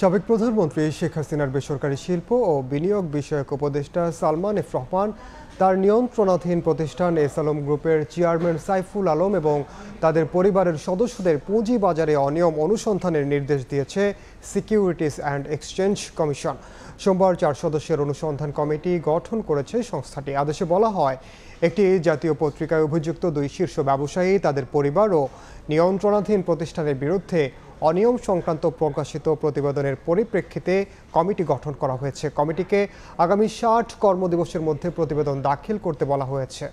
সাবেক প্রধানমন্ত্রী শেখ হাসিনার বেসরকারি শিল্প ও বিনিয়োগ বিষয়ক উপদেষ্টা সালমান এফ রহমান তার নিয়ন্ত্রণাধীন প্রতিষ্ঠান এস আলম গ্রুপের চেয়ারম্যান সাইফুল আলম এবং তাদের পরিবারের সদস্যদের পুঁজি বাজারে অনিয়ম অনুসন্ধানের নির্দেশ দিয়েছে সিকিউরিটিজ অ্যান্ড এক্সচেঞ্জ কমিশন সোমবার চার সদস্যের অনুসন্ধান কমিটি গঠন করেছে সংস্থাটি আদেশে বলা হয় একটি জাতীয় পত্রিকায় অভিযুক্ত দুই শীর্ষ ব্যবসায়ী তাদের পরিবার ও নিয়ন্ত্রণাধীন প্রতিষ্ঠানের বিরুদ্ধে অনিয়ম সংক্রান্ত প্রকাশিত প্রতিবেদনের পরিপ্রেক্ষিতে কমিটি গঠন করা হয়েছে কমিটিকে আগামী ষাট কর্মদিবসের মধ্যে প্রতিবেদন দাখিল করতে বলা হয়েছে